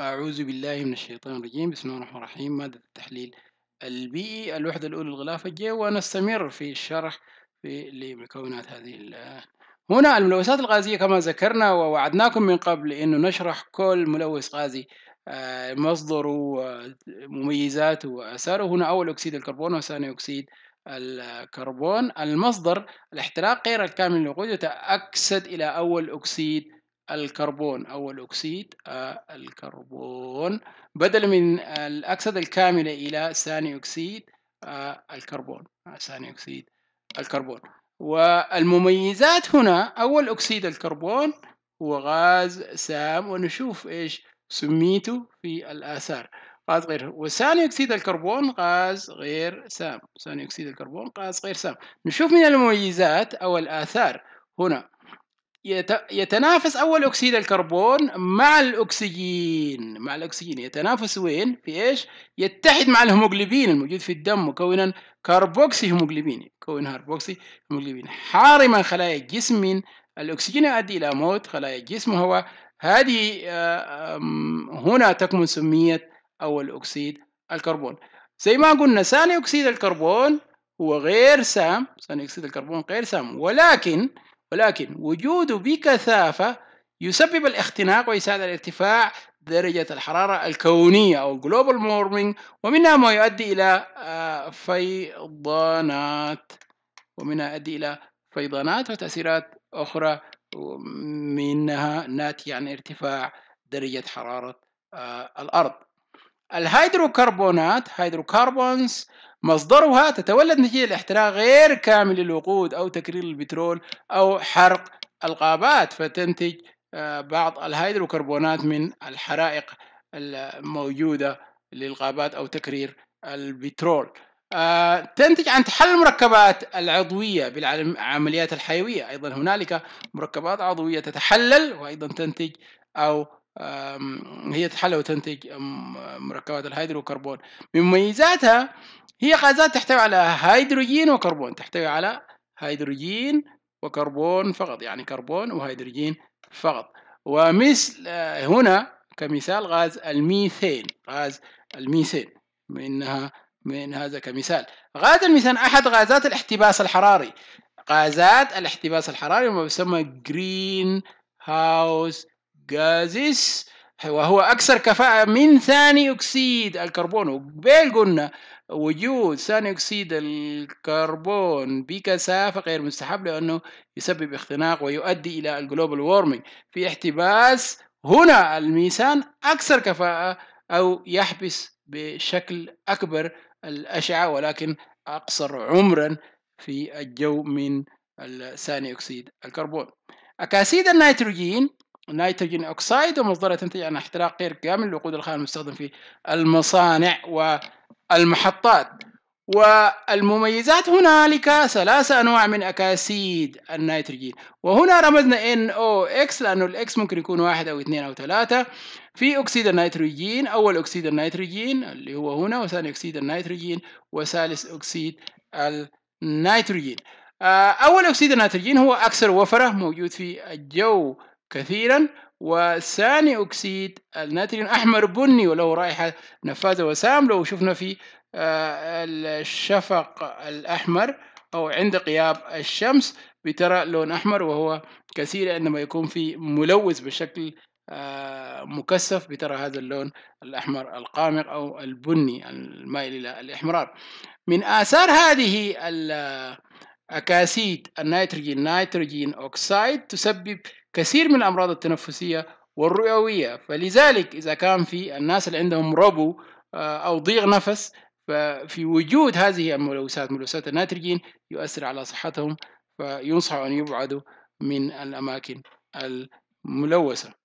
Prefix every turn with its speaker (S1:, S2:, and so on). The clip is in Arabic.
S1: أعوذ بالله من الشيطان الرجيم بسم الله الرحمن الرحيم مادة التحليل البيئي الوحدة الأولى الغلاف الجي ونستمر في الشرح في لمكونات هذه هنا الملوثات الغازية كما ذكرنا ووعدناكم من قبل أنه نشرح كل ملوث غازي آه، مصدره ومميزاته وأثاره هنا أول أكسيد الكربون وثاني أكسيد الكربون المصدر الاحتراق غير الكامل للوقود يتأكسد إلى أول أكسيد الكربون أو الأكسيد آه، الكربون بدل من الأكسدة الكاملة إلى ثاني أكسيد آه، الكربون آه، ثاني أكسيد الكربون والمميزات هنا أول أكسيد الكربون هو غاز سام ونشوف إيش سميته في الآثار غاز غير وثاني أكسيد الكربون غاز غير سام ثاني أكسيد الكربون غاز غير سام نشوف من المميزات أو الآثار هنا يتنافس اول اكسيد الكربون مع الاكسجين مع الاكسجين يتنافس وين في ايش يتحد مع الهيموجلوبين الموجود في الدم مكونا كربوكسي هيموجلوبين يكون هاربوكسي هيموجلوبين حارما خلايا الجسم من الاكسجين يؤدي الى موت خلايا الجسم هو هذه آه، هنا تكمن سمية اول اكسيد الكربون زي ما قلنا ثاني اكسيد الكربون هو غير سام ثاني اكسيد الكربون غير سام ولكن ولكن وجوده بكثافة يسبب الاختناق ويساعد على ارتفاع درجة الحرارة الكونية أو global warming ومنها ما يؤدي إلى آه، فيضانات ومنها يؤدي إلى فيضانات وتأثيرات أخرى منها ناتجة عن ارتفاع درجة حرارة آه، الأرض الهيدروكربونات هيدروكربونز مصدرها تتولد نتيجة الاحتراق غير كامل للوقود أو تكرير البترول أو حرق الغابات فتنتج آه، بعض الهيدروكربونات من الحرائق الموجودة للغابات أو تكرير البترول آه، تنتج عن تحلل المركبات العضوية بالعمليات الحيوية أيضا هنالك مركبات عضوية تتحلل وأيضا تنتج أو هي تحلل وتنتج مركبات الهيدروكربون من مميزاتها هي غازات تحتوي على هيدروجين وكربون تحتوي على هيدروجين وكربون فقط يعني كربون وهيدروجين فقط ومثل آه، هنا كمثال غاز الميثين غاز الميثين منها من هذا كمثال غاز الميثان أحد غازات الاحتباس الحراري غازات الاحتباس الحراري ما يسمى جرين هاوس غازيس وهو أكثر كفاءة من ثاني أكسيد الكربون وقبل قلنا وجود ثاني أكسيد الكربون بكثافة غير مستحب لأنه يسبب اختناق ويؤدي إلى الجلوبال وورمينج في احتباس هنا الميثان أكثر كفاءة أو يحبس بشكل أكبر الأشعة ولكن أقصر عمرا في الجو من ثاني أكسيد الكربون أكاسيد النيتروجين نيتروجين اوكسيد ومصدرها تنتج عن احتراق غير كامل لوقود الخام المستخدم في المصانع والمحطات والمميزات هنالك ثلاثة أنواع من أكاسيد النيتروجين وهنا رمزنا NOx لأنه الإكس ممكن يكون واحد أو اثنين أو ثلاثة في أكسيد النيتروجين أول أكسيد النيتروجين اللي هو هنا وثاني أكسيد النيتروجين وثالث أكسيد النيتروجين آه، أول أكسيد النيتروجين هو أكثر وفرة موجود في الجو كثيرا وثاني أكسيد الناتريون أحمر بني وله رائحة نفاذة وسام لو شفنا في آه، الشفق الأحمر أو عند غياب الشمس بترى لون أحمر وهو كثير عندما يكون في ملوث بشكل آه، مكثف بترى هذا اللون الأحمر القامق أو البني المائل إلى الإحمرار من آثار هذه الأكاسيد آه، النيتروجين نيتروجين اوكسيد تسبب كثير من الأمراض التنفسية والرئوية فلذلك إذا كان في الناس اللي عندهم ربو آه، أو ضيق نفس ففي وجود هذه الملوثات ملوثات الناترجين يؤثر على صحتهم فينصح أن يبعدوا من الأماكن الملوثة